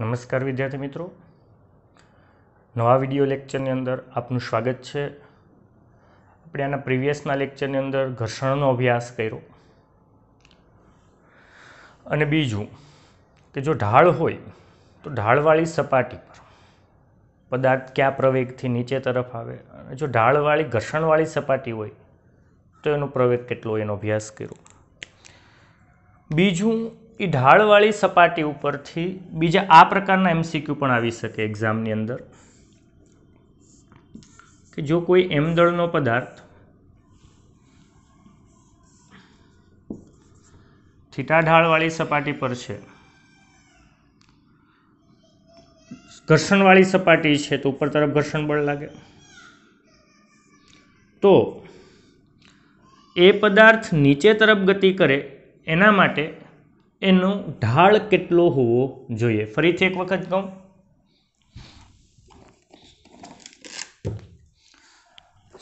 નમસ્કાર વિદ્યાર્થી મિત્રો નવા વિડીયો લેક્ચરની અંદર આપનું સ્વાગત છે આપણે આના પ્રિવિયસના લેક્ચરની અંદર ઘર્ષણનો અભ્યાસ કર્યો અને બીજું કે જો ઢાળ હોય તો ઢાળવાળી સપાટી પર પદાર્થ કયા પ્રવેગથી નીચે તરફ આવે અને જો ઢાળવાળી ઘર્ષણવાળી સપાટી હોય તો એનો પ્રવેગ કેટલો એનો અભ્યાસ કર્યો બીજું એ ઢાળવાળી સપાટી ઉપરથી બીજા આ પ્રકારના એમસીક્યુ પણ આવી શકે એક્ઝામની અંદર કે જો કોઈ એમ દળનો પદાર્થ થીટા ઢાળવાળી સપાટી પર છે ઘર્ષણવાળી સપાટી છે તો ઉપર તરફ ઘર્ષણ બળ લાગે તો એ પદાર્થ નીચે તરફ ગતિ કરે એના માટે એનો ઢાળ કેટલો હોવો જોઈએ ફરીથી એક વખત કહું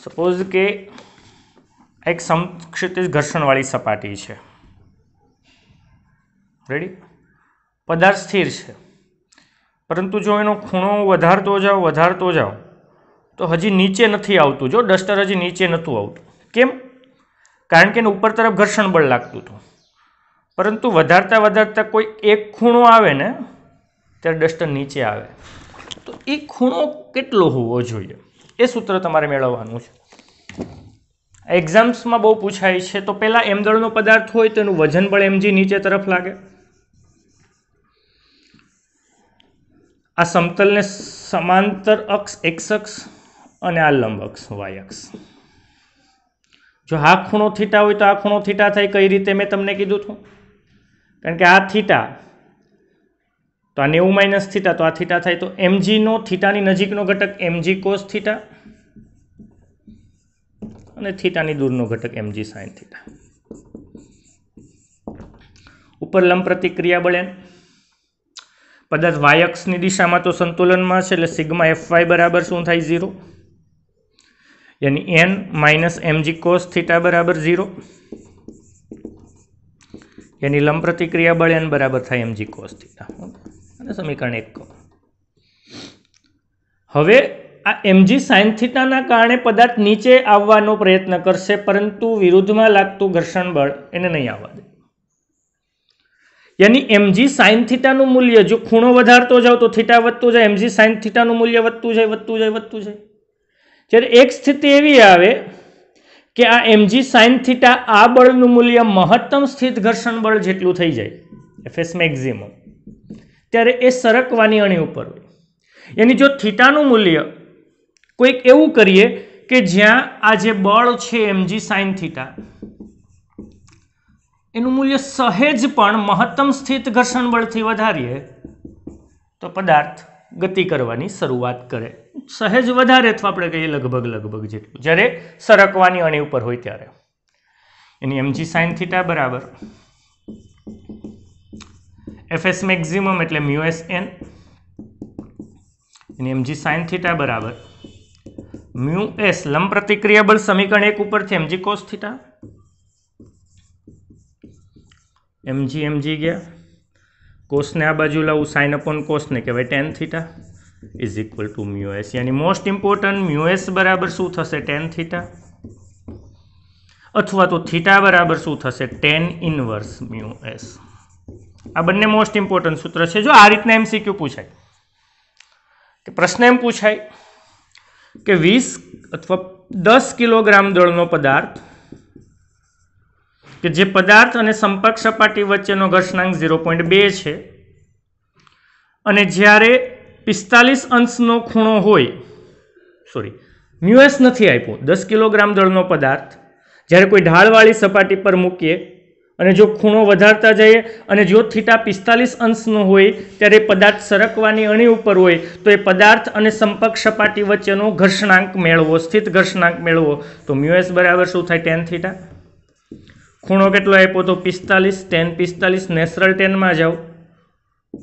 સપોઝ કે એક સમક્ષિતિજ ઘર્ષણવાળી સપાટી છે રેડી પદાર્થ સ્થિર છે પરંતુ જો એનો ખૂણો વધારતો જાઓ વધારતો જાઓ તો હજી નીચે નથી આવતું જો ડસ્ટર હજી નીચે નહોતું આવતું કેમ કારણ કે એને ઉપર તરફ ઘર્ષણ બળ લાગતું હતું પરંતુ વધારતા વધારતા કોઈ એક ખૂણો આવે ને ત્યારે ડસ્ટર નીચે આવે તો એ ખૂણો કેટલો હોવો જોઈએ એ સૂત્ર તમારે મેળવવાનું છે એક્ઝામ્સમાં બહુ પૂછાય છે તો પહેલાં એમદળનો પદાર્થ હોય તો એનું વજન બળ એમજી નીચે તરફ લાગે આ સમતલને સમાંતર અક્ષ એક્સ અક્ષ અને આ લંબ અક્ષ વાય અક્ષ જો આ ખૂણો થીટા હોય તો આ ખૂણો થીટા થાય કઈ રીતે મેં તમને કીધું હતું કારણ કે આ થીટા તો આ નેવું માઇનસ થીટા તો આ થીટા થાય તો એમજીનો થીટાની નજીકનો ઘટક એમજી કોસ થીટા અને થીટાની દૂરનો ઘટક એમજી સાઇન થીટા ઉપર લંબ પ્રતિક્રિયા બળે પદાર્થ વાયક્સની દિશામાં તો સંતુલનમાં છે એટલે સિગ્મા એફ વાય બરાબર શું થાય ઝીરો યાની N minus MG cos theta બરાબર ઝીરો એની લંબ પ્રતિક્રિયા બળે એન બરાબર થાય એમ જી કોસ થીટા અને સમીકરણ એક કહો હવે આ એમજી સાઇન થીટાના કારણે પદાર્થ નીચે આવવાનો પ્રયત્ન કરશે પરંતુ વિરુદ્ધમાં લાગતું ઘર્ષણ બળ એને નહીં આવવા દે યાની એમજી સાઇન થીટાનું મૂલ્ય જો ખૂણો વધારતો જાઓ તો થીટા વધતું જાય એમજી સાઇન થીટાનું મૂલ્ય વધતું જાય વધતું જાય વધતું જાય જ્યારે એક સ્થિતિ એવી આવે કે આ એમજી સાઇન થીટા આ બળનું મૂલ્ય મહત્તમ સ્થિત ઘર્ષણ બળ જેટલું થઈ જાય એફએસ મેક્ઝિમમ ત્યારે એ સરકવાની અણી ઉપર હોય એની જો થીટાનું મૂલ્ય કોઈક એવું કરીએ કે જ્યાં આ જે બળ છે એમજી સાઇન થીટા એનું મૂલ્ય સહેજ પણ મહત્તમ સ્થિત ઘર્ષણ બળથી વધારીએ તો પદાર્થ ગતિ કરવાની શરૂઆત કરે સહેજ વધારે અથવા આપણે કહીએ લગભગ લગભગ જેટલું જ્યારે સરકવાની અણી ઉપર હોય ત્યારે એની એમજી સાઇન થીટા બરાબર એફએસ મેક્ઝિમમ એટલે મ્યુએસ એન એની એમજી સાઇન થીટા બરાબર મ્યુ એસ લંબ પ્રતિક્રિયા બળ સમીકરણ એક ઉપરથી MG cos theta MG MG ગયા કોસને આ બાજુ લાવું સાઇન અપોન કોસને કહેવાય tan theta is equal to mu S યાની મોસ્ટ ઇમ્પોર્ટન્ટ મ્યુએસ બરાબર શું થશે ટેન થીટા અથવા તો થીટા બરાબર શું થશે ટેન ઇનવર્સ મ્યુએસ આ બંને મોસ્ટ ઇમ્પોર્ટન્ટ સૂત્ર છે જો આ રીતના એમ એમસીક્યુ પૂછાય કે પ્રશ્ન એમ પૂછાય કે વીસ અથવા દસ કિલોગ્રામ દળનો પદાર્થ કે જે પદાર્થ અને સંપર્ક સપાટી વચ્ચેનો ઘર્ષણાંક ઝીરો પોઈન્ટ બે છે અને જ્યારે પિસ્તાલીસ અંશનો ખૂણો હોય સોરી મ્યુએસ નથી આપ્યો દસ કિલોગ્રામ દળનો પદાર્થ જ્યારે કોઈ ઢાળવાળી સપાટી પર મૂકીએ અને જો ખૂણો વધારતા જઈએ અને જો થીટા પિસ્તાલીસ અંશનો હોય ત્યારે પદાર્થ સરકવાની અણી ઉપર હોય તો એ પદાર્થ અને સંપર્ક સપાટી વચ્ચેનો ઘર્ષણાંક મેળવો સ્થિત ઘર્ષણાંક મેળવો તો મ્યુએસ બરાબર શું થાય ટેન થીટા ખૂણો કેટલો આપ્યો તો પિસ્તાલીસ ટેન પિસ્તાલીસ નેચરલ ટેનમાં જાઓ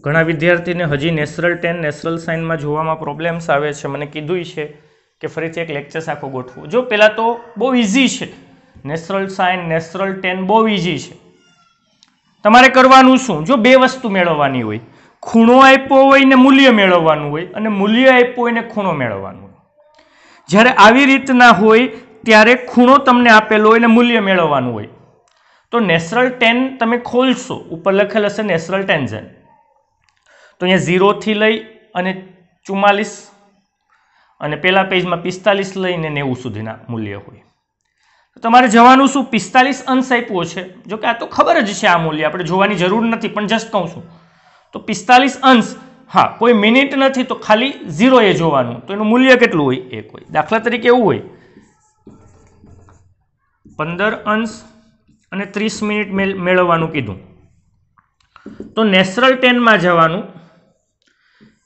ઘણા વિદ્યાર્થીને હજી નેચરલ ટેન નેચરલ સાઇનમાં જોવામાં પ્રોબ્લેમ્સ આવે છે મને કીધું છે કે ફરીથી એક લેક્ચર્સ આખો ગોઠવું જો પહેલાં તો બહુ ઇઝી છે નેચરલ સાઇન નેચરલ ટેન બહુ ઇઝી છે તમારે કરવાનું શું જો બે વસ્તુ મેળવવાની હોય ખૂણો આપ્યો હોય ને મૂલ્ય મેળવવાનું હોય અને મૂલ્ય આપ્યો હોય ને ખૂણો મેળવવાનું હોય જ્યારે આવી રીતના હોય ત્યારે ખૂણો તમને આપેલો હોય ને મૂલ્ય મેળવવાનું હોય તો નેચરલ ટેન તમે ખોલશો ઉપર લખેલ હશે નેચરલ ટેન્ઝન તો અહીંયા ઝીરોથી લઈ અને ચુમ્માલીસ અને પહેલા પેજમાં પિસ્તાલીસ લઈને નેવું સુધીના મૂલ્ય હોય તો તમારે જવાનું શું પિસ્તાલીસ અંશ આપ્યો છે જો કે આ તો ખબર જ છે આ મૂલ્ય આપણે જોવાની જરૂર નથી પણ જસ્ટ કહું છું તો પિસ્તાલીસ અંશ હા કોઈ મિનિટ નથી તો ખાલી ઝીરો એ જોવાનું તો એનું મૂલ્ય કેટલું હોય એક હોય દાખલા તરીકે એવું હોય પંદર અંશ અને ત્રીસ મિનિટ મેળવવાનું કીધું તો નેશનલ ટેનમાં જવાનું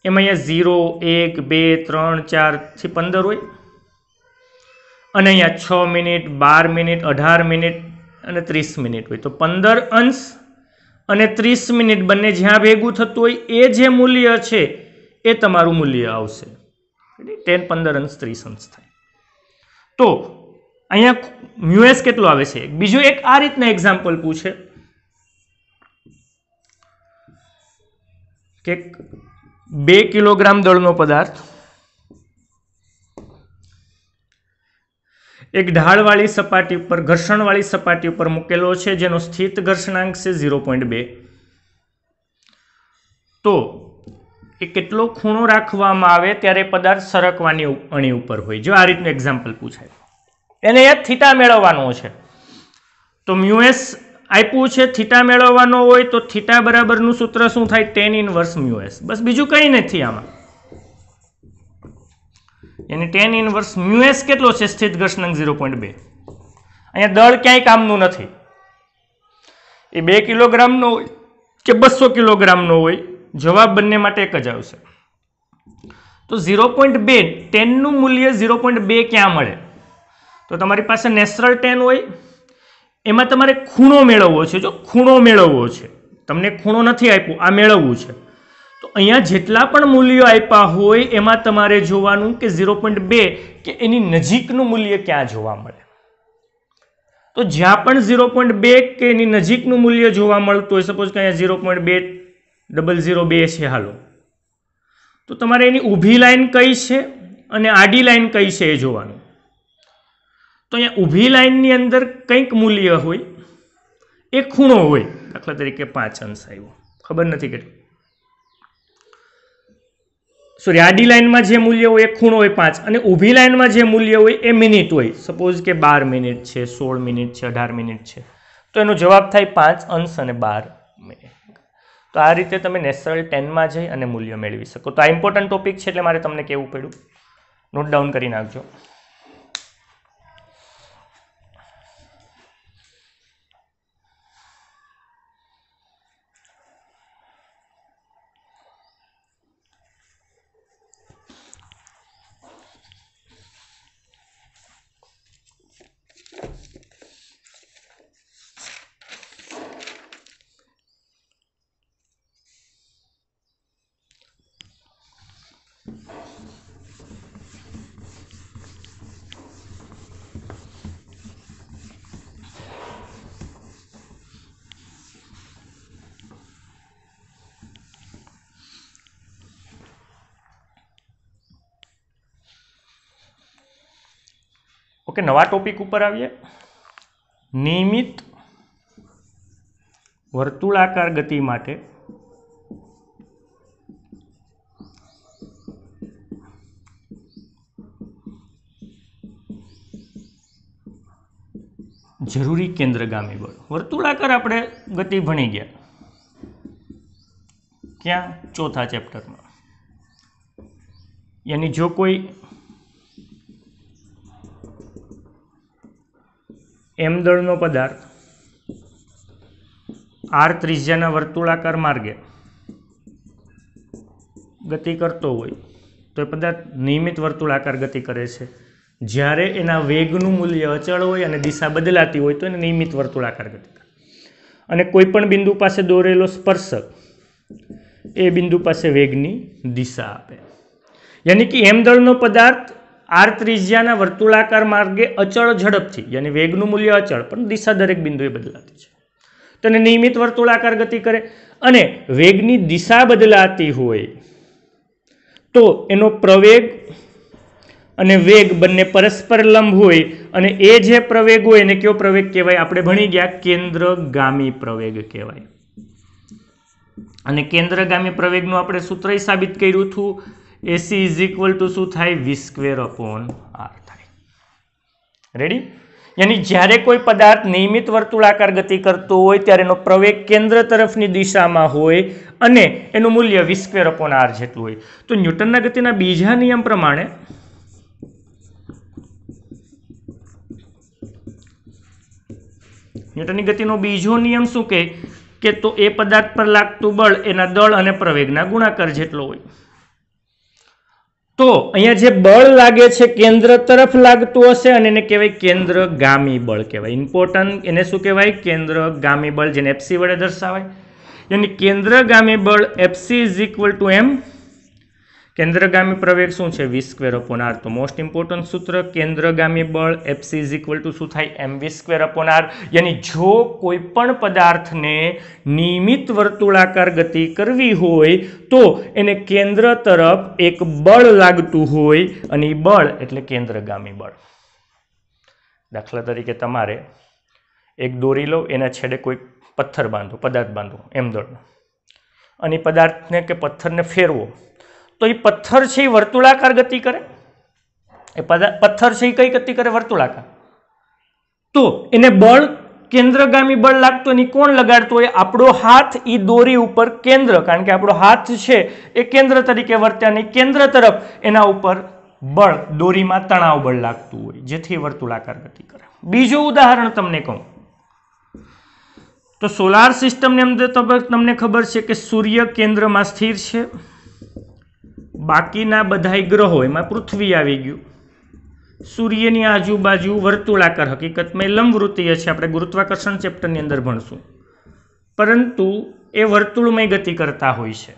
એમાં અહીંયા ઝીરો એક બે ત્રણ ચારથી પંદર હોય અને અહીંયા છ મિનિટ બાર મિનિટ અઢાર મિનિટ અને ત્રીસ મિનિટ હોય તો પંદર અંશ અને ત્રીસ મિનિટ બંને જ્યાં ભેગું થતું હોય એ જે મૂલ્ય છે એ તમારું મૂલ્ય આવશે ટેન પંદર અંશ ત્રીસ અંશ થાય તો અહીંયા મ્યુએસ કેટલું આવે છે બીજું એક આ રીતના એક્ઝામ્પલ પૂછે કે બે કિલોગ્રામ દળનો પદાર્થ એક ઢાળવાળી સપાટી ઉપર ઘર્ષણવાળી સપાટી ઉપર મૂકેલો છે જેનો સ્થિત ઘર્ષણાંક છે ઝીરો પોઈન્ટ બે તો એ કેટલો ખૂણો રાખવામાં આવે ત્યારે પદાર્થ સરકવાની અણી ઉપર હોય જો આ રીતનું એક્ઝામ્પલ પૂછાય એને એ થીટા મેળવવાનો છે તો મ્યુએસ આપ્યું છે થીટા મેળવવાનો હોય તો થીટા બરાબરનું સૂત્ર શું થાય ટેન ઇન ઇનવર્સ મ્યુએસ બસ બીજું કંઈ નથી આમાં એની ટેન ઇન ઇનવર્સ મ્યુએસ કેટલો છે સ્થિત ઘર્ષણક ઝીરો પોઈન્ટ બે અહીંયા દળ ક્યાંય કામનું નથી એ બે કિલોગ્રામનો હોય કે બસો કિલોગ્રામનો હોય જવાબ બંને માટે એક જ આવશે તો ઝીરો પોઈન્ટ બે ટેનનું મૂલ્ય ઝીરો પોઈન્ટ બે ક્યાં મળે તો તમારી પાસે નેચરલ ટેન હોય એમાં તમારે ખૂણો મેળવવો છે જો ખૂણો મેળવવો છે તમને ખૂણો નથી આપ્યો આ મેળવવું છે તો અહીંયા જેટલા પણ મૂલ્યો આપ્યા હોય એમાં તમારે જોવાનું કે ઝીરો પોઈન્ટ બે કે એની નજીકનું મૂલ્ય ક્યાં જોવા મળે તો જ્યાં પણ ઝીરો પોઈન્ટ બે કે એની નજીકનું મૂલ્ય જોવા મળતું હોય સપોઝ કે અહીંયા ઝીરો પોઈન્ટ બે ડબલ ઝીરો બે છે હાલો તો તમારે એની ઊભી લાઈન કઈ છે અને આડી લાઈન કઈ છે એ જોવાનું તો અહીંયા ઊભી લાઇનની અંદર કંઈક મૂલ્ય હોય એ ખૂણો હોય દાખલા તરીકે પાંચ અંશ આવ્યો ખબર નથી કેટલું સોરી આડી લાઇનમાં જે મૂલ્ય હોય એ ખૂણો હોય પાંચ અને ઊભી લાઇનમાં જે મૂલ્ય હોય એ મિનિટ હોય સપોઝ કે બાર મિનિટ છે સોળ મિનિટ છે અઢાર મિનિટ છે તો એનો જવાબ થાય પાંચ અંશ અને બાર મિનિટ તો આ રીતે તમે નેચરલ ટેનમાં જઈ અને મૂલ્ય મેળવી શકો તો આ ઇમ્પોર્ટન્ટ ટોપિક છે એટલે મારે તમને કહેવું પડ્યું નોટ ડાઉન કરી નાખજો ઓકે નવા ટોપિક ઉપર આવીએ નિયમિત વર્તુળાકાર ગતિ માટે જરૂરી કેન્દ્રગામી બળ વર્તુળાકાર આપણે ગતિ ભણી ગયા ક્યાં ચોથા ચેપ્ટરમાં એની જો કોઈ એમ દળનો પદાર્થ આર ત્રિજ્યાના વર્તુળાકાર માર્ગે ગતિ કરતો હોય તો એ પદાર્થ નિયમિત વર્તુળાકાર ગતિ કરે છે જ્યારે એના વેગનું મૂલ્ય અચળ હોય અને દિશા બદલાતી હોય તો એને નિયમિત વર્તુળાકાર ગતિ કરે અને કોઈપણ બિંદુ પાસે દોરેલો સ્પર્શક એ બિંદુ પાસે વેગની દિશા આપે યાની કે એમ દળનો પદાર્થ આર ત્રિજ્યાના વર્તુળાકાર માર્ગે અચળ ઝડપથી યાની વેગનું મૂલ્ય અચળ પણ દિશા દરેક બિંદુએ બદલાતી છે તેને નિયમિત વર્તુળાકાર ગતિ કરે અને વેગની દિશા બદલાતી હોય તો એનો પ્રવેગ અને વેગ બંને પરસ્પર લંબ હોય અને એ જે પ્રવેગ હોય એને કયો પ્રવેગ કહેવાય આપણે ભણી ગયા કેન્દ્રગામી પ્રવેગ કહેવાય અને કેન્દ્રગામી પ્રવેગનું આપણે સૂત્ર સાબિત કર્યું હતું એસી ઇઝ ઇક્વલ ટુ શું થાય વી સ્ક્વેર અપોન આર થાય રેડી યાની જ્યારે કોઈ પદાર્થ નિયમિત વર્તુળાકાર ગતિ કરતો હોય ત્યારે એનો પ્રવેગ કેન્દ્ર તરફની દિશામાં હોય અને એનું મૂલ્ય વી સ્ક્વેર અપોન આર જેટલું હોય તો ન્યૂટનના ગતિના બીજા નિયમ પ્રમાણે ન્યૂટનની ગતિનો બીજો નિયમ શું કે તો એ પદાર્થ પર લાગતું બળ એના દળ અને પ્રવેગના ગુણાકાર જેટલો હોય તો અહીંયા જે બળ લાગે છે કેન્દ્ર તરફ લાગતું હશે અને એને કહેવાય કેન્દ્ર ગામી બળ કહેવાય ઇમ્પોર્ટન્ટ એને શું કહેવાય કેન્દ્ર ગામી બળ જેને એફસી વડે દર્શાવાય એની કેન્દ્ર ગામી બળ FC is equal to M કેન્દ્રગામી પ્રવેગ શું છે વી સ્ક્વેર અપોન આર તો મોસ્ટ ઇમ્પોર્ટન્ટ સૂત્ર કેન્દ્રગામી બળ એફસી ઇઝ ઇક્વલ ટુ શું થાય M V square upon R યાની જો કોઈ પણ પદાર્થને નિયમિત વર્તુળાકાર ગતિ કરવી હોય તો એને કેન્દ્ર તરફ એક બળ લાગતું હોય અને એ બળ એટલે કેન્દ્રગામી બળ દાખલા તરીકે તમારે એક દોરી લો એના છેડે કોઈ પથ્થર બાંધો પદાર્થ બાંધો એમ દોડો અને પદાર્થને કે પથ્થરને ફેરવો તો એ પથ્થર છે એ વર્તુળાકાર ગતિ કરે એ પથ્થર છે એ કઈ ગતિ કરે વર્તુળાકાર તો એને બળ કેન્દ્રગામી બળ લાગતો એની કોણ લગાડતો હોય આપણો હાથ એ દોરી ઉપર કેન્દ્ર કારણ કે આપણો હાથ છે એ કેન્દ્ર તરીકે વર્ત્યા અને કેન્દ્ર તરફ એના ઉપર બળ દોરીમાં તણાવ બળ લાગતું હોય જેથી વર્તુળાકાર ગતિ કરે બીજું ઉદાહરણ તમને કહું તો સોલાર સિસ્ટમની અંદર તો તમને ખબર છે કે સૂર્ય કેન્દ્રમાં સ્થિર છે બાકીના બધાય ગ્રહો એમાં પૃથ્વી આવી ગયું સૂર્યની આજુબાજુ વર્તુળાકાર હકીકતમાં એ લંબવૃત્તીય છે આપણે ગુરુત્વાકર્ષણ ચેપ્ટરની અંદર ભણશું પરંતુ એ વર્તુળમય ગતિ કરતા હોય છે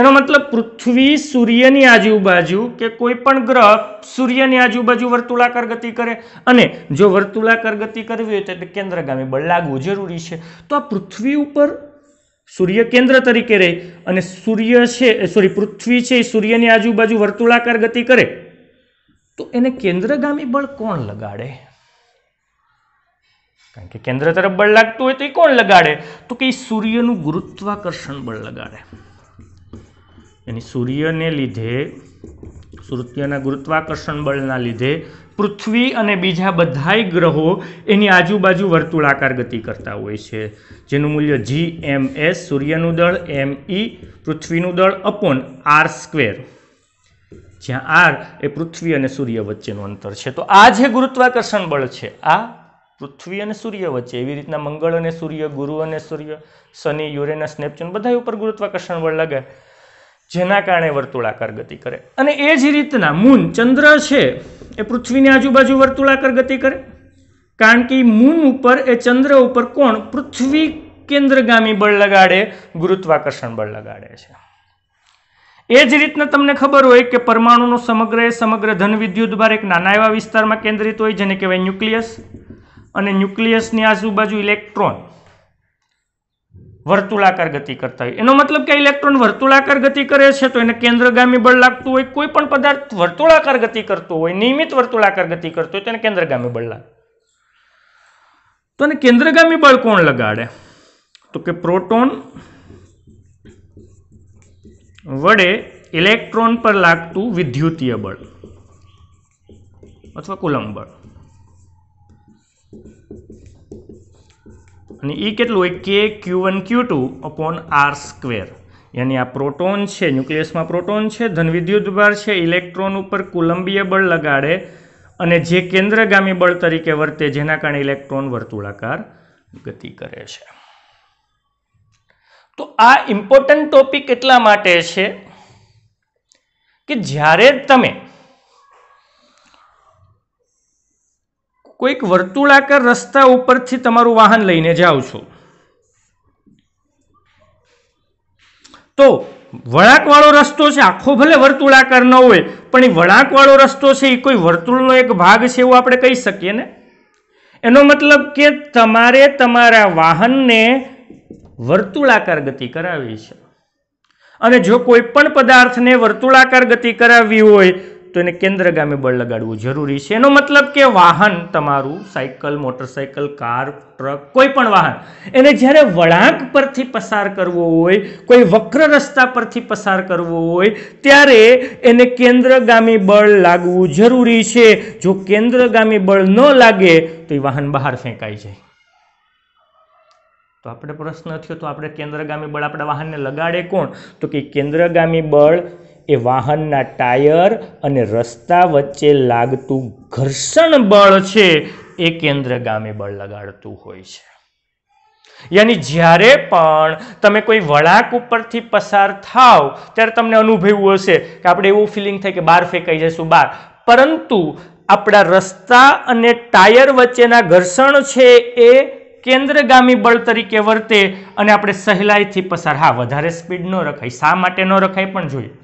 એનો મતલબ પૃથ્વી સૂર્યની આજુબાજુ કે કોઈ પણ ગ્રહ સૂર્યની આજુબાજુ વર્તુળાકાર ગતિ કરે અને જો વર્તુળાકાર ગતિ કરવી હોય તો એટલે કેન્દ્રગામી બળ લાગવું જરૂરી છે તો આ પૃથ્વી ઉપર સૂર્ય કેન્દ્ર તરીકે રહે અને સૂર્ય છે સોરી પૃથ્વી છે એ સૂર્યની આજુબાજુ વર્તુળાકાર ગતિ કરે તો એને કેન્દ્રગામી બળ કોણ લગાડે કારણ કે કેન્દ્ર તરફ બળ લાગતું હોય તો એ કોણ લગાડે તો કે એ સૂર્યનું ગુરુત્વાકર્ષણ બળ લગાડે એની સૂર્યને લીધે સૂર્યના ગુરુત્વાકર્ષણ બળના લીધે પૃથ્વી અને બીજા બધાય ગ્રહો એની આજુબાજુ વર્તુળાકાર ગતિ કરતા હોય છે જેનું મૂલ્ય જી એમ એસ સૂર્યનું દળ એમ ઈ e પૃથ્વીનું દળ અપોન આર સ્ક્વેર જ્યાં આર એ પૃથ્વી અને સૂર્ય વચ્ચેનું અંતર છે તો આ જે ગુરુત્વાકર્ષણ બળ છે આ પૃથ્વી અને સૂર્ય વચ્ચે એવી રીતના મંગળ અને સૂર્ય ગુરુ અને સૂર્ય શનિ યુરેનસ નેપચ્યુન બધા ઉપર ગુરુત્વાકર્ષણ બળ લગાય જેના કારણે વર્તુળાકાર ગતિ કરે અને એ જ રીતના મૂન ચંદ્ર છે એ પૃથ્વીની આજુબાજુ વર્તુળાકાર ગતિ કરે કારણ કે મૂન ઉપર એ ચંદ્ર ઉપર કોણ પૃથ્વી કેન્દ્રગામી બળ લગાડે ગુરુત્વાકર્ષણ બળ લગાડે છે એ જ રીતના તમને ખબર હોય કે પરમાણુનો સમગ્ર એ સમગ્ર ધન વિદ્યુત ભાર એક નાના એવા વિસ્તારમાં કેન્દ્રિત હોય જેને કહેવાય ન્યુક્લિયસ અને ન્યુક્લિયસની આજુબાજુ ઇલેક્ટ્રોન વર્તુળાકાર ગતિ કરતા હોય એનો મતલબ કે ઇલેક્ટ્રોન વર્તુળાકાર ગતિ કરે છે તો એને કેન્દ્રગામી બળ લાગતું હોય કોઈ પણ પદાર્થ વર્તુળાકાર ગતિ કરતો હોય નિયમિત વર્તુળાકાર ગતિ કરતો હોય તો એને કેન્દ્રગામી બળ લાગે તો એને કેન્દ્રગામી બળ કોણ લગાડે તો કે પ્રોટોન વડે ઇલેક્ટ્રોન પર લાગતું વિદ્યુતીય બળ અથવા કુલમ બળ અને એ કેટલું હોય કે Q one Q two upon R square યાની આ પ્રોટોન છે ન્યુક્લિયસમાં પ્રોટોન છે ધનવિદ્યુત ભાર છે ઇલેક્ટ્રોન ઉપર કુલંબીય બળ લગાડે અને જે કેન્દ્રગામી બળ તરીકે વર્તે જેના કારણે ઇલેક્ટ્રોન વર્તુળાકાર ગતિ કરે છે તો આ ઇમ્પોર્ટન્ટ ટોપિક એટલા માટે છે કે જ્યારે તમે કોઈક વર્તુળાકાર રસ્તા ઉપરથી તમારું વાહન લઈને જાઓ છો તો વળાંકવાળો રસ્તો છે આખો ભલે વર્તુળાકાર ન હોય પણ એ વળાંકવાળો રસ્તો છે એ કોઈ વર્તુળનો એક ભાગ છે એવું આપણે કહી શકીએ ને એનો મતલબ કે તમારે તમારા વાહનને વર્તુળાકાર ગતિ કરાવી છે અને જો કોઈ પણ પદાર્થને વર્તુળાકાર ગતિ કરાવવી હોય તો એને કેન્દ્રગામી બળ લગાડવું જરૂરી છે એનો મતલબ કે વાહન તમારું સાયકલ મોટરસાયકલ કાર ટ્રક કોઈ પણ વાહન એને જ્યારે વળાંક પરથી પસાર કરવો હોય કોઈ વક્ર રસ્તા પરથી પસાર કરવો હોય ત્યારે એને કેન્દ્રગામી બળ લાગવું જરૂરી છે જો કેન્દ્રગામી બળ ન લાગે તો એ વાહન બહાર ફેંકાઈ જાય તો આપણે પ્રશ્ન થયો તો આપણે કેન્દ્રગામી બળ આપણા વાહનને લગાડે કોણ તો કે કેન્દ્રગામી બળ એ વાહનના ટાયર અને રસ્તા વચ્ચે લાગતું ઘર્ષણ બળ છે એ કેન્દ્રગામી બળ લગાડતું હોય છે યાની જ્યારે પણ તમે કોઈ વળાંક ઉપરથી પસાર થાવ ત્યારે તમને અનુભવ્યું હશે કે આપણે એવું ફિલિંગ થાય કે બહાર ફેંકાઈ જઈશું બહાર પરંતુ આપણા રસ્તા અને ટાયર વચ્ચેના ઘર્ષણ છે એ કેન્દ્રગામી બળ તરીકે વર્તે અને આપણે સહેલાઈથી પસાર હા વધારે સ્પીડ ન રખાય શા માટે ન રખાય પણ જોઈએ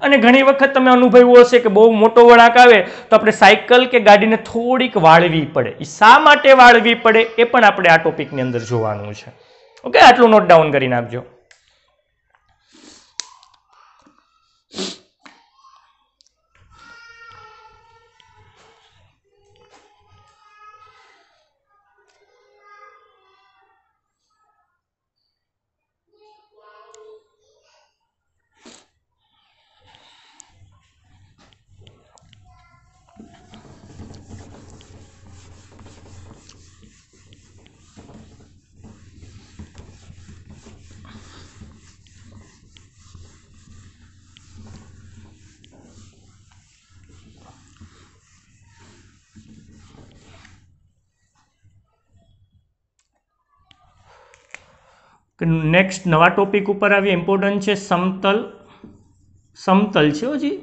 અને ઘણી વખત તમે અનુભવ્યું હશે કે બહુ મોટો વળાંક આવે તો આપણે સાયકલ કે ગાડીને થોડીક વાળવી પડે એ શા માટે વાળવી પડે એ પણ આપણે આ ટોપિકની અંદર જોવાનું છે ઓકે આટલું નોટ ડાઉન કરી નાખજો નેક્સ્ટ નવા ટોપિક ઉપર આવીએ ઇમ્પોર્ટન્ટ છે સમતલ સમતલ છે હજી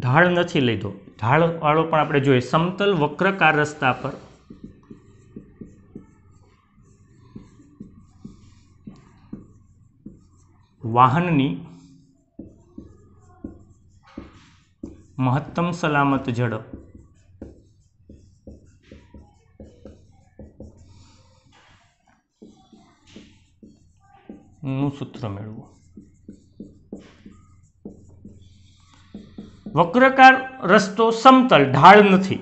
ઢાળ નથી લીધો ઢાળવાળો પણ આપણે જોઈએ સમતલ વક્રકાર રસ્તા પર વાહનની મહત્તમ સલામત ઝડપ નું સૂત્ર મેળવું વક્રકાર રસ્તો સમતલ ઢાળ નથી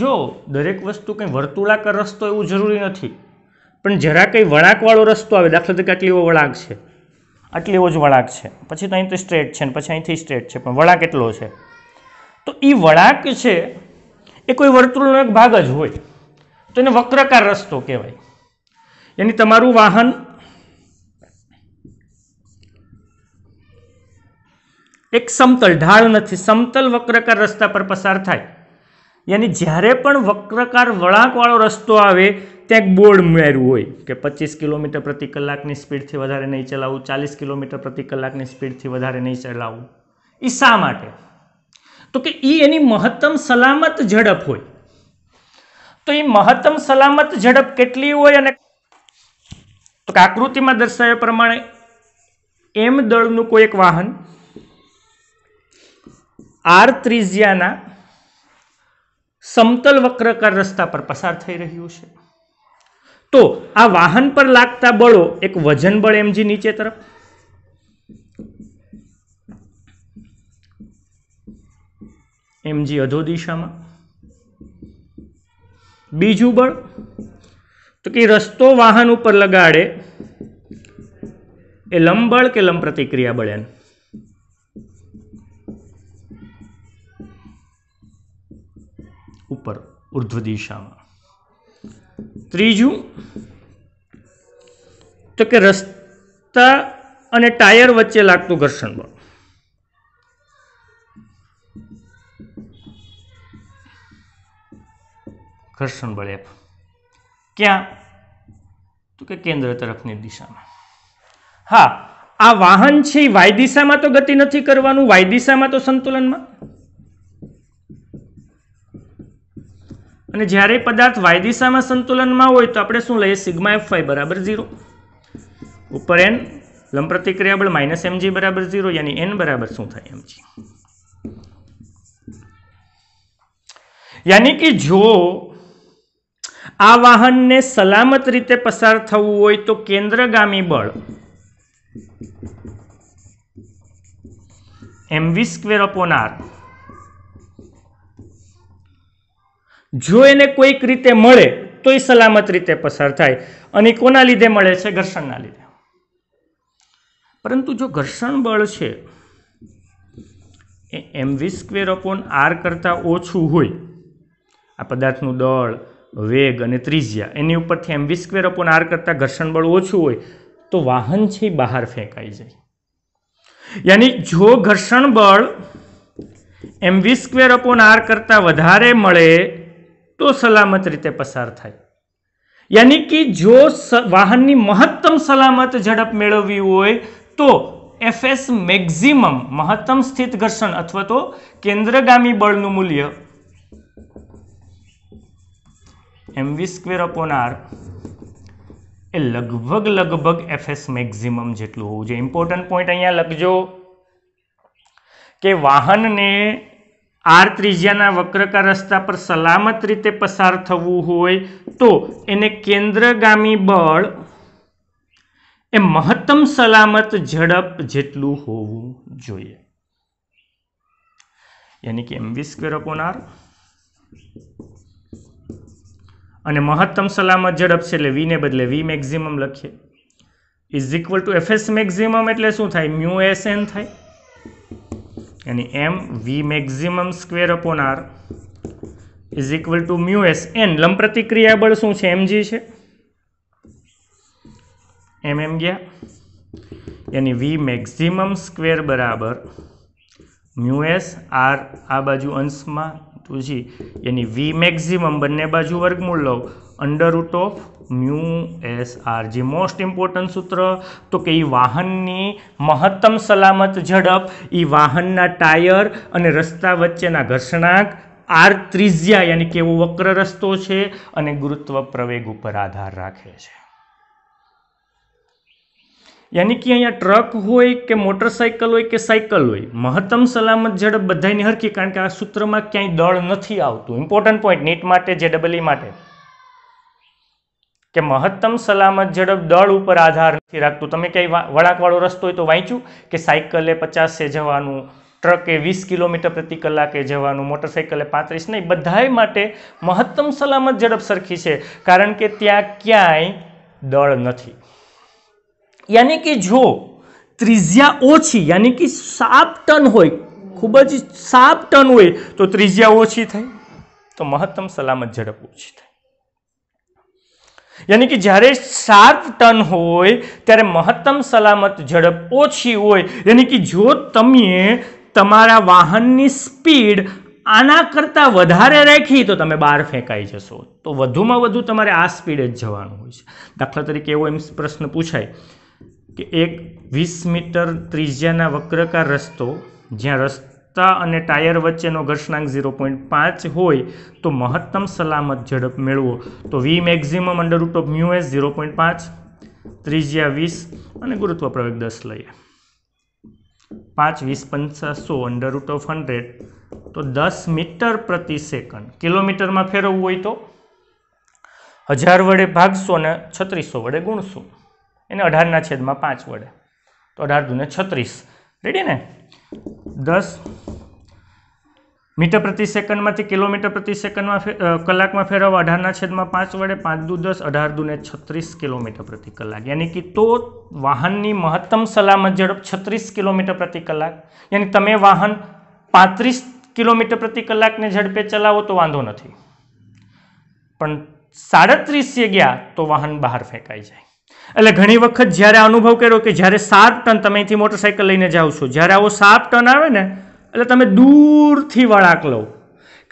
જો દરેક વસ્તુ કંઈ વર્તુળાકાર રસ્તો એવું જરૂરી નથી પણ જરા કંઈ વળાંકવાળો રસ્તો આવે દાખલા તરીકે આટલી વળાંક છે આટલી જ વળાંક છે પછી તો અહીંથી સ્ટ્રેટ છે ને પછી અહીંથી સ્ટ્રેટ છે પણ વળાંક એટલો છે તો એ વળાંક છે એ કોઈ વર્તુળનો એક ભાગ જ હોય તો એને વક્રકાર રસ્તો કહેવાય એની તમારું વાહન એક સમતલ ઢાળ નથી સમતલ વક્રકાર રસ્તા પર પસાર થાય યાની જ્યારે પણ વક્રકાર વળાંકવાળો રસ્તો આવે ક્યાંક બોર્ડ માર્યું હોય કે પચીસ કિલોમીટર પ્રતિ કલાકની સ્પીડથી વધારે નહીં ચલાવવું ચાલીસ કિલોમીટર પ્રતિ કલાકની સ્પીડથી વધારે નહીં ચલાવવું એ શા માટે તો કે એ એની મહત્તમ સલામત ઝડપ હોય તો એ મહત્તમ સલામત ઝડપ કેટલી હોય અને તો કે આકૃતિમાં દર્શાવ્યા પ્રમાણે એમ દળનું કોઈ એક વાહન આર ત્રિજ્યાના સમતલ વક્રકાર રસ્તા પર પસાર થઈ રહ્યું છે તો આ વાહન પર લાગતા બળો એક વજન બળ એમજી નીચે તરફ એમજી અધો દિશામાં બીજું બળ તો કે રસ્તો વાહન ઉપર લગાડે એ લંબળ કે લંબ પ્રતિક્રિયા બળ ઉપર ઉર્ધ્વ દિશામાં ત્રીજું તો કે રસ્તા અને ટાયર વચ્ચે લાગતું ઘર્ષણ બળ ઘર્ષણ બળ એફ ક્યાં તો કે કેન્દ્ર તરફની દિશામાં હા આ વાહન છે વાય દિશામાં તો ગતિ નથી કરવાનું વાય દિશામાં તો સંતુલનમાં અને જ્યારે પદાર્થ વાય દિશામાં સંતુલનમાં હોય તો આપણે શું લઈએ સિગ્મા એફ વાય બરાબર ઝીરો ઉપર એન લંબ પ્રતિક્રિયા બળ માઇનસ એમજી બરાબર ઝીરો યાની એન બરાબર શું થાય એમજી યાની કે જો આ વાહનને સલામત રીતે પસાર થવું હોય તો કેન્દ્રગામી બળ એમવી સ્ક્વેર અપોન આર જો એને કોઈક રીતે મળે તો એ સલામત રીતે પસાર થાય અને કોના લીધે મળે છે ઘર્ષણના લીધે પરંતુ જો ઘર્ષણ બળ છે એ M V square upon R કરતાં ઓછું હોય આ પદાર્થનું દળ વેગ અને ત્રિજ્યા એની ઉપરથી M V square upon R કરતાં ઘર્ષણ બળ ઓછું હોય તો વાહન છે એ બહાર ફેંકાઈ જાય યાની જો ઘર્ષણ બળ M V square upon R કરતાં વધારે મળે તો સલામત રીતે પસાર થાય યાની કે જો વાહનની મહત્તમ સલામત ઝડપ મેળવવી હોય તો એફએસ મેક્ઝિમમ મહત્તમ સ્થિત ઘર્ષણ અથવા તો કેન્દ્રગામી બળનું મૂલ્ય એમવી સ્ક્વેર અપોન આર એ લગભગ લગભગ એફએસ મેક્ઝિમમ જેટલું હોવું જોઈએ ઇમ્પોર્ટન્ટ પોઈન્ટ અહીંયા લખજો કે વાહનને આર ત્રિજ્યાના વક્રકા રસ્તા પર સલામત રીતે પસાર થવું હોય તો એને કેન્દ્રગામી બળ એ મહત્તમ સલામત ઝડપ જેટલું હોવું જોઈએ યાની કે એમવી સ્ક્વેર અપોન આર અને મહત્તમ સલામત ઝડપ છે એટલે વીને બદલે વી મેક્ઝિમમ લખીએ is equal to F S maximum એટલે શું થાય મ્યુ એસ એન થાય એની M V maximum square upon R is equal to mu S N લંબ પ્રતિક્રિયા બળ શું છે એમજી છે એમ એમ ગયા એની વી મેક્ઝિમમ સ્ક્વેર બરાબર મ્યુ એસ આર આ બાજુ અંશમાં જી એની વી મેક્ઝિમમ બંને બાજુ વર્ગમૂળ લઉં under root of mu S R જે મોસ્ટ ઇમ્પોર્ટન્ટ સૂત્ર તો કે એ વાહનની મહત્તમ સલામત ઝડપ એ વાહનના ટાયર અને રસ્તા વચ્ચેના ઘર્ષણાંક આર ત્રિજ્યા યાની કેવો વક્ર રસ્તો છે અને ગુરુત્વ પ્રવેગ ઉપર આધાર રાખે છે યાની કે અહીંયા ટ્રક હોય કે મોટરસાઇકલ હોય કે સાયકલ હોય મહત્તમ સલામત ઝડપ બધાની હરખી કારણ કે આ સૂત્રમાં ક્યાંય દળ નથી આવતું ઇમ્પોર્ટન્ટ પોઈન્ટ નીટ માટે જે ડબલઈ e માટે કે મહત્તમ સલામત ઝડપ દળ ઉપર આધાર નથી રાખતું તમે ક્યાંય વળાંકવાળો રસ્તો હોય તો વાંચ્યું કે સાયકલે પચાસે જવાનું ટ્રકે વીસ કિલોમીટર પ્રતિ કલાકે જવાનું મોટરસાઇકલે પાંત્રીસ નહીં બધાય માટે મહત્તમ સલામત ઝડપ સરખી છે કારણ કે ત્યાં ક્યાંય દળ નથી યાની કે જો ત્રિજ્યા ઓછી યાની કે સાત ટન હોય ખૂબ જ સાત ટન હોય તો ત્રિજ્યા ઓછી થાય તો મહત્તમ સલામત ઝડપ ઓછી થાય યાની કે જ્યારે સાત ટન હોય ત્યારે મહત્તમ સલામત ઝડપ ઓછી હોય યાની કે જો તમે તમારા વાહનની સ્પીડ આના કરતાં વધારે રાખી તો તમે બહાર ફેંકાઈ જશો તો વધુમાં વધુ તમારે આ સ્પીડે જ જવાનું હોય છે દાખલા તરીકે એવો એમ પ્રશ્ન પૂછાય કે એક વીસ મીટર ત્રિજ્યાના વક્રકાર રસ્તો જ્યાં રસ્તા અને ટાયર વચ્ચેનો ઘર્ષણાંક ઝીરો પોઈન્ટ પાંચ હોય તો મહત્તમ સલામત ઝડપ મેળવો તો V maximum under root of mu zero point પાંચ ત્રિજ્યા વીસ અને ગુરુત્વ પ્રવેગ દસ લઈએ પાંચ વીસ પંચાસ સો અંડર રૂટ ઓફ હંડ્રેડ તો દસ મીટર પ્રતિ સેકન્ડ કિલોમીટરમાં ફેરવવું હોય તો હજાર વડે ભાગશો અને છત્રીસો વડે ગુણશું એને અઢારના છેદમાં પાંચ વડે તો અઢાર દૂને છત્રીસ રેડી ને દસ મીટર પ્રતિ સેકન્ડમાંથી કિલોમીટર પ્રતિ સેકન્ડમાં કલાકમાં ફેરવો અઢારના છેદમાં પાંચ વડે પાંચ દુ દસ અઢાર દુને છત્રીસ કિલોમીટર પ્રતિ કલાક યાની કે તો વાહનની મહત્તમ સલામત ઝડપ છત્રીસ કિલોમીટર પ્રતિ કલાક યાની તમે વાહન પાંત્રીસ કિલોમીટર પ્રતિ કલાકને ઝડપે ચલાવો તો વાંધો નથી પણ સાડત્રીસે ગયા તો વાહન બહાર ફેંકાઈ જાય એટલે ઘણી વખત જ્યારે અનુભવ કર્યો કે જ્યારે સાત ટન તમે અહીંથી મોટરસાઇકલ લઈને જાઓ છો જ્યારે આવો શાર્પ ટન આવે ને એટલે તમે દૂરથી વળાંક લો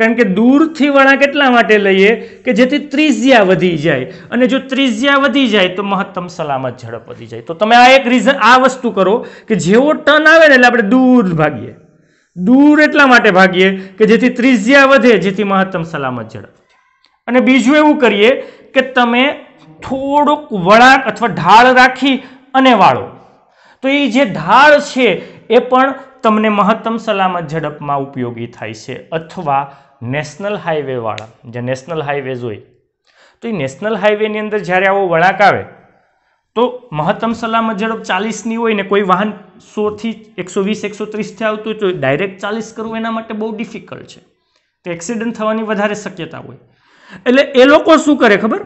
કારણ કે દૂરથી વળાંક એટલા માટે લઈએ કે જેથી ત્રિજ્યા વધી જાય અને જો ત્રિજ્યા વધી જાય તો મહત્તમ સલામત ઝડપ વધી જાય તો તમે આ એક રીઝન આ વસ્તુ કરો કે જેવો ટર્ન આવે ને એટલે આપણે દૂર ભાગીએ દૂર એટલા માટે ભાગીએ કે જેથી ત્રિજ્યા વધે જેથી મહત્તમ સલામત ઝડપ અને બીજું એવું કરીએ કે તમે થોડુંક વળાંક અથવા ઢાળ રાખી અને વાળો તો એ જે ઢાળ છે એ પણ તમને મહત્તમ સલામત ઝડપમાં ઉપયોગી થાય છે અથવા નેશનલ હાઈવેવાળા જે નેશનલ હાઈવેઝ હોય તો એ નેશનલ હાઈવેની અંદર જ્યારે આવો વળાંક આવે તો મહત્તમ સલામત ઝડપ ચાલીસની હોય ને કોઈ વાહન સોથી એકસો વીસ એકસો ત્રીસથી આવતું હોય તો ડાયરેક્ટ ચાલીસ કરવું એના માટે બહુ ડિફિકલ્ટ છે તો એક્સિડન્ટ થવાની વધારે શક્યતા હોય એટલે એ લોકો શું કરે ખબર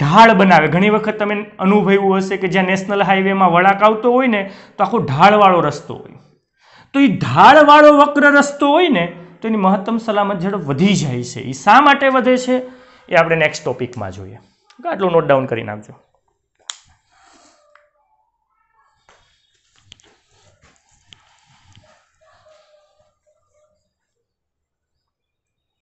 ઢાળ બનાવે ઘણી વખત તમે અનુભવ્યું હશે કે જ્યાં નેશનલ હાઈવેમાં વળાક આવતો હોય ને તો આખો ઢાળવાળો રસ્તો હોય તો એ ઢાળવાળો વક્ર રસ્તો હોય ને તો એની મહત્તમ સલામત ઝડપ વધી જાય છે એ શા માટે વધે છે એ આપણે નેક્સ્ટ ટોપિકમાં જોઈએ આટલું નોટ ડાઉન કરી નાખજો